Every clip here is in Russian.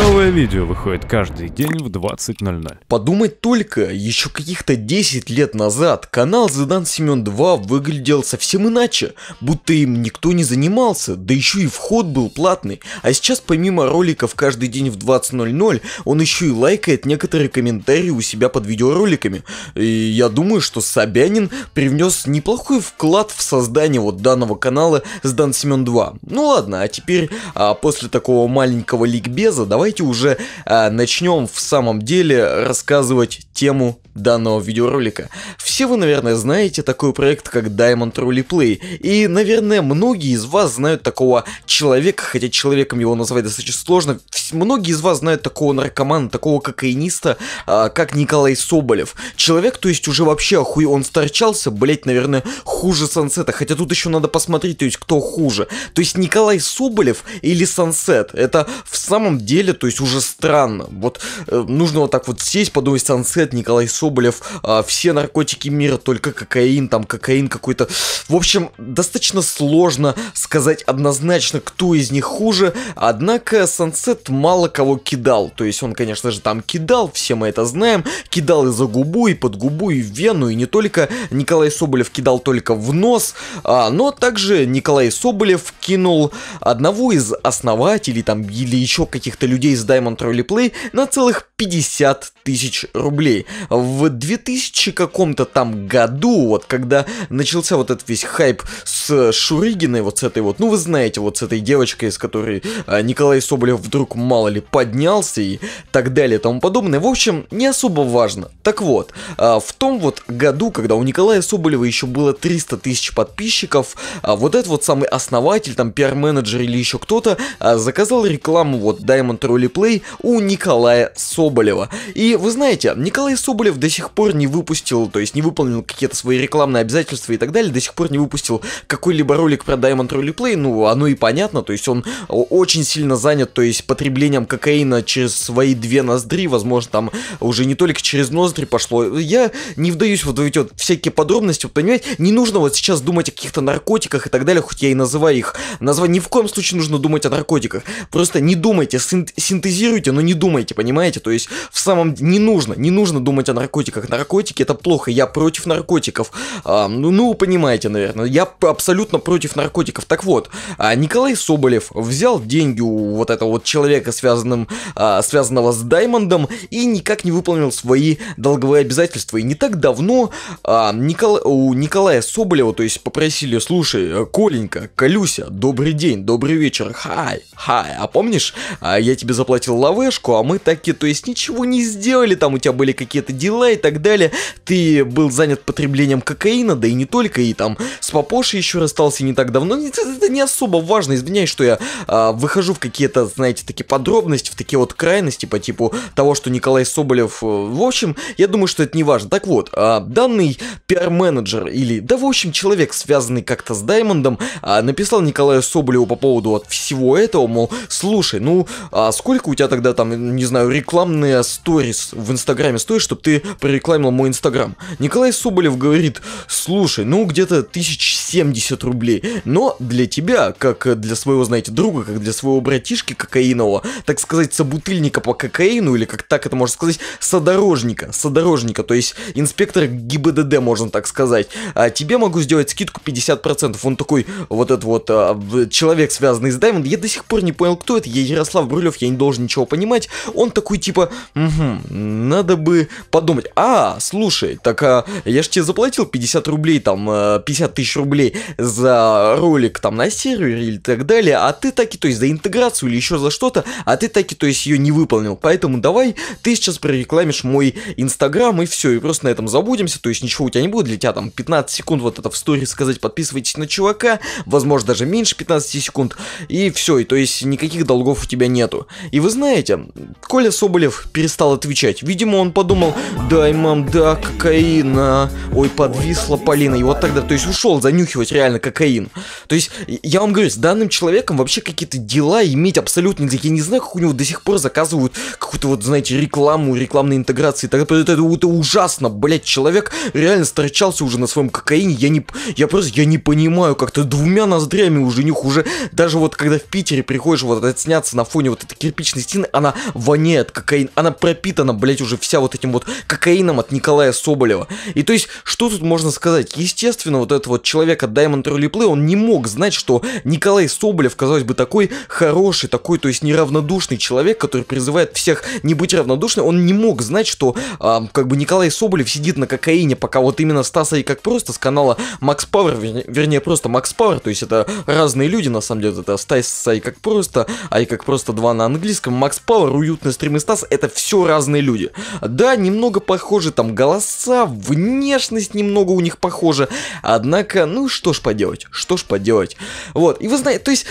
no Новое видео выходит каждый день в 20.00. Подумать только, еще каких-то 10 лет назад канал Задан Семен 2 выглядел совсем иначе, будто им никто не занимался, да еще и вход был платный, а сейчас помимо роликов каждый день в 20.00, он еще и лайкает некоторые комментарии у себя под видеороликами. И я думаю, что Собянин привнес неплохой вклад в создание вот данного канала Задан Семен 2. Ну ладно, а теперь, а после такого маленького ликбеза, давайте уже а, начнем в самом деле рассказывать тему данного видеоролика. Все вы, наверное, знаете такой проект, как Diamond Truly Play, и, наверное, многие из вас знают такого человека, хотя человеком его назвать достаточно сложно, многие из вас знают такого наркомана, такого кокаиниста, а, как Николай Соболев. Человек, то есть уже вообще охуе, он сторчался, блять, наверное, хуже Сансета, хотя тут еще надо посмотреть, то есть кто хуже. То есть Николай Соболев или Сансет, это в самом деле, то есть уже странно. Вот э, нужно вот так вот сесть, подумать, Сансет, Николай Соболев, э, все наркотики мира, только кокаин, там кокаин какой-то. В общем, достаточно сложно сказать однозначно, кто из них хуже, однако Сансет мало кого кидал. То есть он, конечно же, там кидал, все мы это знаем, кидал и за губу, и под губу, и в вену, и не только. Николай Соболев кидал только в нос, а, но также Николай Соболев кинул одного из основателей там или еще каких-то людей из Diamond Rally Play на целых 50 тысяч рублей. В 2000 каком-то там году, вот когда начался вот этот весь хайп с Шуригиной, вот с этой вот, ну вы знаете, вот с этой девочкой, с которой а, Николай Соболев вдруг мало ли поднялся и так далее и тому подобное. В общем, не особо важно. Так вот, а, в том вот году, когда у Николая Соболева еще было 300 тысяч подписчиков, а, вот этот вот самый основатель, там пиар-менеджер или еще кто-то, а, заказал рекламу вот Diamond Rally реплей у Николая Соболева. И вы знаете, Николай Соболев до сих пор не выпустил, то есть не выполнил какие-то свои рекламные обязательства и так далее, до сих пор не выпустил какой-либо ролик про Diamond Roleplay, ну, оно и понятно, то есть он очень сильно занят, то есть потреблением кокаина через свои две ноздри, возможно, там уже не только через ноздри пошло. Я не вдаюсь вот в эти вот всякие подробности, вот, понимаете, не нужно вот сейчас думать о каких-то наркотиках и так далее, хоть я и называю их. Назвать ни в коем случае нужно думать о наркотиках. Просто не думайте, син синтезируйте, но не думайте, понимаете? То есть, в самом... Не нужно, не нужно думать о наркотиках. Наркотики это плохо, я против наркотиков. А, ну, ну, понимаете, наверное. Я абсолютно против наркотиков. Так вот, а, Николай Соболев взял деньги у вот этого вот человека, связанным, а, связанного с Даймондом, и никак не выполнил свои долговые обязательства. И не так давно а, Никол... у Николая Соболева, то есть, попросили, слушай, э, Коленька, Колюся, добрый день, добрый вечер, хай, хай, а помнишь, а, я тебе заплатил оплатил лавешку, а мы такие, то есть ничего не сделали, там у тебя были какие-то дела и так далее, ты был занят потреблением кокаина, да и не только, и там с папошей еще расстался не так давно, это, это не особо важно, извиняюсь, что я а, выхожу в какие-то, знаете, такие подробности, в такие вот крайности по типу того, что Николай Соболев, э, в общем, я думаю, что это не важно. Так вот, а, данный пиар-менеджер или, да в общем, человек, связанный как-то с Даймондом, а, написал Николаю Соболеву по поводу вот всего этого, мол, слушай, ну, а сколько сколько у тебя тогда там, не знаю, рекламные сторис в Инстаграме стоит, чтобы ты прорекламил мой Инстаграм? Николай Соболев говорит, слушай, ну где-то тысяч 70 рублей. Но для тебя, как для своего, знаете, друга, как для своего братишки кокаинового, так сказать, собутыльника по кокаину, или как так это можно сказать, содорожника, содорожника, то есть инспектор ГИБДД, можно так сказать, а тебе могу сделать скидку 50%. Он такой, вот этот вот а, человек, связанный с Даймонд, я до сих пор не понял, кто это, я Ярослав Брулев, я не должен ничего понимать. Он такой, типа, угу, надо бы подумать, а, слушай, так а, я же тебе заплатил 50 рублей, там, 50 э, тысяч рублей, рублей за ролик там на сервере или так далее, а ты таки, то есть за интеграцию или еще за что-то, а ты таки, то есть ее не выполнил. Поэтому давай ты сейчас прорекламишь мой инстаграм и все, и просто на этом забудемся, то есть ничего у тебя не будет, для тебя там 15 секунд вот это в сторе сказать, подписывайтесь на чувака, возможно даже меньше 15 секунд, и все, и то есть никаких долгов у тебя нету. И вы знаете, Коля Соболев перестал отвечать, видимо он подумал, дай мам, да, кокаина, ой, подвисла Полина, и вот тогда, то есть ушел, занюхал вбухивать реально кокаин. То есть, я вам говорю, с данным человеком вообще какие-то дела иметь абсолютно нельзя. Я не знаю, как у него до сих пор заказывают какую-то вот, знаете, рекламу, рекламные интеграции. Так, это, это, это ужасно, блять человек реально сторчался уже на своем кокаине. Я не, я просто, я не понимаю, как-то двумя ноздрями уже жених уже, даже вот когда в Питере приходишь вот отсняться на фоне вот этой кирпичной стены, она воняет кокаин, она пропитана, блять уже вся вот этим вот кокаином от Николая Соболева. И то есть, что тут можно сказать? Естественно, вот этот вот человек трек от Diamond Early Play, он не мог знать, что Николай Соболев, казалось бы, такой хороший, такой, то есть неравнодушный человек, который призывает всех не быть равнодушным, он не мог знать, что а, как бы Николай Соболев сидит на кокаине, пока вот именно Стаса и как просто с канала Макс Пауэр, вернее, просто Макс Пауэр, то есть это разные люди, на самом деле, это стаса и как просто, а и как просто два на английском, Макс Пауэр, уютный стрим и Стас, это все разные люди. Да, немного похожи там голоса, внешность немного у них похожа, однако, ну что ж поделать, что ж поделать. Вот, и вы знаете, то есть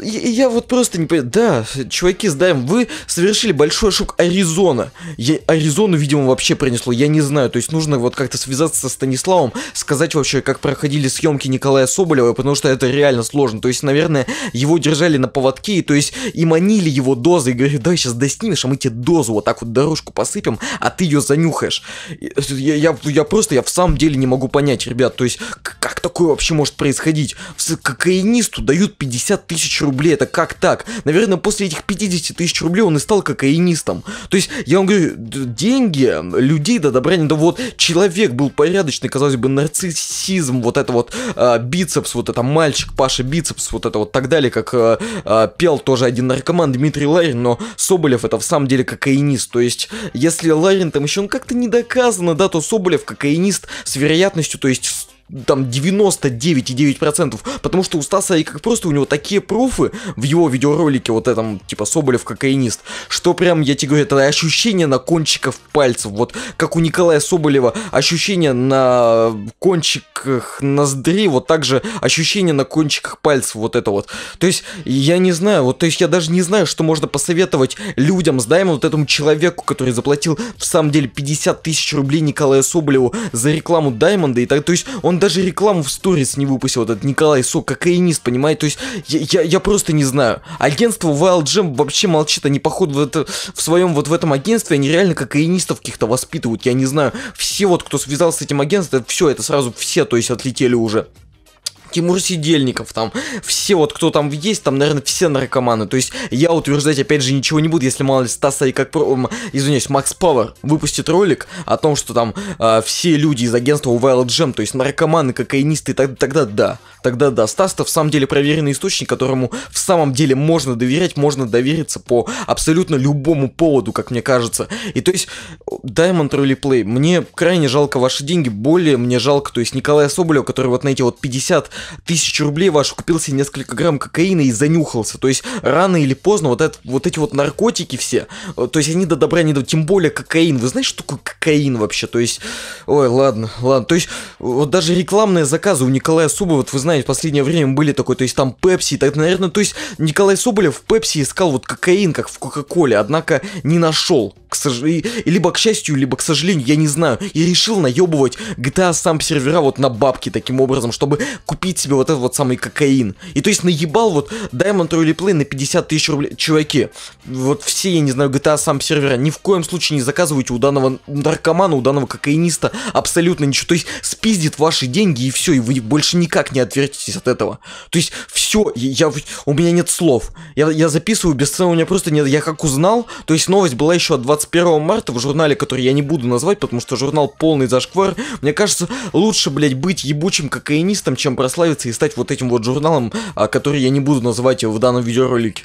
я, я вот просто не понимаю. Да, чуваки, сдаем. Вы совершили большой ошибку Аризона. Я, Аризону, видимо, вообще принесло. Я не знаю. То есть нужно вот как-то связаться со Станиславом, сказать вообще, как проходили съемки Николая Соболева, потому что это реально сложно. То есть, наверное, его держали на поводке, и, то есть и манили его дозы, и говорили, давай сейчас доснимешь, а мы тебе дозу вот так вот дорожку посыпем, а ты ее занюхаешь. Я, я, я просто, я в самом деле не могу понять, ребят, то есть как такое вообще может происходить? Кокаинисту дают 50 тысяч тысяч рублей, это как так? Наверное, после этих 50 тысяч рублей он и стал кокаинистом. То есть, я вам говорю, деньги людей до добра не... Да вот человек был порядочный, казалось бы, нарциссизм, вот это вот э, бицепс, вот это мальчик Паша Бицепс, вот это вот так далее, как э, э, пел тоже один наркоман Дмитрий Ларин, но Соболев это в самом деле кокаинист. То есть, если Ларин там еще, он как-то не доказано, да, то Соболев кокаинист с вероятностью, то есть там 99,9%, потому что у Стаса и как просто у него такие профы в его видеоролике, вот этом, типа, Соболев кокаинист, что прям, я тебе говорю, это ощущение на кончиков пальцев, вот как у Николая Соболева ощущение на кончиках ноздри, вот так же ощущение на кончиках пальцев, вот это вот. То есть, я не знаю, вот, то есть, я даже не знаю, что можно посоветовать людям с Даймон, вот этому человеку, который заплатил, в самом деле, 50 тысяч рублей Николая Соболеву за рекламу Даймонда, и так, то есть, он он даже рекламу в сторис не выпустил, этот Николай Сок, кокаинист, понимаете? То есть я, я, я просто не знаю. Агентство Wild Jam вообще молчит, они походу в, это, в своем вот в этом агентстве, они реально кокаинистов каких-то воспитывают, я не знаю. Все вот, кто связался с этим агентством, все, это сразу все, то есть отлетели уже. Тимур Сидельников, там, все вот, кто там есть, там, наверное, все наркоманы. То есть я утверждать, опять же, ничего не буду, если мало ли Стаса и как... Про... Извиняюсь, Макс Пауэр выпустит ролик о том, что там э, все люди из агентства Wild Jam, то есть наркоманы, кокаинисты, так, тогда да. Тогда да. Стас-то в самом деле проверенный источник, которому в самом деле можно доверять, можно довериться по абсолютно любому поводу, как мне кажется. И то есть, Diamond Rally Play, мне крайне жалко ваши деньги, более мне жалко, то есть Николая Соболева, который вот на эти вот 50 тысячу рублей вашу, купил себе несколько грамм кокаина и занюхался. То есть рано или поздно вот, это, вот эти вот наркотики все, э, то есть они до добра не дают, тем более кокаин. Вы знаете, что такое кокаин вообще? То есть, ой, ладно, ладно. То есть вот даже рекламные заказы у Николая Субова, вот вы знаете, в последнее время были такой, то есть там Пепси, так, наверное, то есть Николай Соболев в Пепси искал вот кокаин, как в Кока-Коле, однако не нашел. К сож... и, и либо к счастью, либо к сожалению, я не знаю. И решил наебывать GTA сам сервера вот на бабки таким образом, чтобы купить купить себе вот этот вот самый кокаин. И то есть наебал вот Diamond Royal Play на 50 тысяч рублей. Чуваки, вот все, я не знаю, GTA сам сервера, ни в коем случае не заказывайте у данного наркомана, у данного кокаиниста абсолютно ничего. То есть спиздит ваши деньги и все, и вы больше никак не отвертитесь от этого. То есть все, я, я, у меня нет слов. Я, я записываю без цены, у меня просто нет, я как узнал, то есть новость была еще от 21 марта в журнале, который я не буду назвать, потому что журнал полный зашквар. Мне кажется, лучше, блядь, быть ебучим кокаинистом, чем прослать прославиться и стать вот этим вот журналом, а, который я не буду называть в данном видеоролике.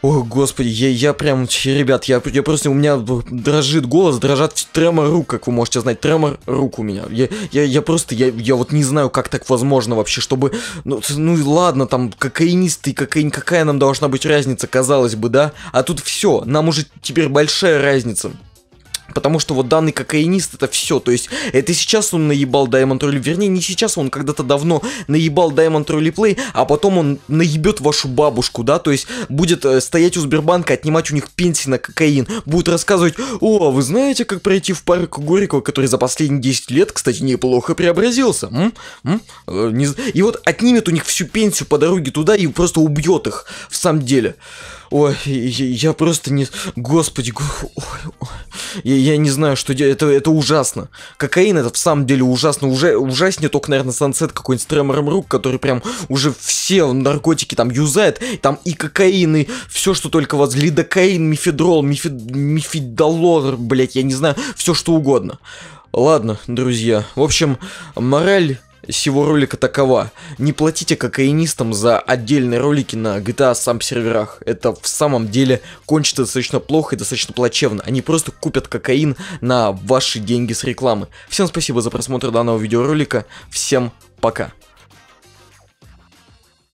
О, господи, я, я прям, ребят, я, я просто, у меня дрожит голос, дрожат тремор рук, как вы можете знать, тремор рук у меня. Я, я, я просто, я, я вот не знаю, как так возможно вообще, чтобы, ну, ну ладно, там, кокаинистый, кокаин, какая нам должна быть разница, казалось бы, да? А тут все, нам уже теперь большая разница. Потому что вот данный кокаинист это все. То есть это сейчас он наебал Diamond Rally. Вернее, не сейчас, он когда-то давно наебал Diamond Rally Play, а потом он наебет вашу бабушку, да? То есть будет э, стоять у Сбербанка, отнимать у них пенсии на кокаин. Будет рассказывать, о, а вы знаете, как пройти в парк Горького, который за последние 10 лет, кстати, неплохо преобразился. М? М? Э, не... И вот отнимет у них всю пенсию по дороге туда и просто убьет их, в самом деле. Ой, я, я просто не... Господи, ой, ой я, я не знаю, что делать, это, это ужасно. Кокаин это в самом деле ужасно, уже ужаснее только, наверное, Сансет какой-нибудь с тремором рук, который прям уже все наркотики там юзает, там и кокаин, и все, что только вас, лидокаин, мифедрол, мифи, мифидолор, блять, я не знаю, все что угодно. Ладно, друзья, в общем, мораль всего ролика такова. Не платите кокаинистам за отдельные ролики на GTA сам серверах. Это в самом деле кончится достаточно плохо и достаточно плачевно. Они просто купят кокаин на ваши деньги с рекламы. Всем спасибо за просмотр данного видеоролика. Всем пока.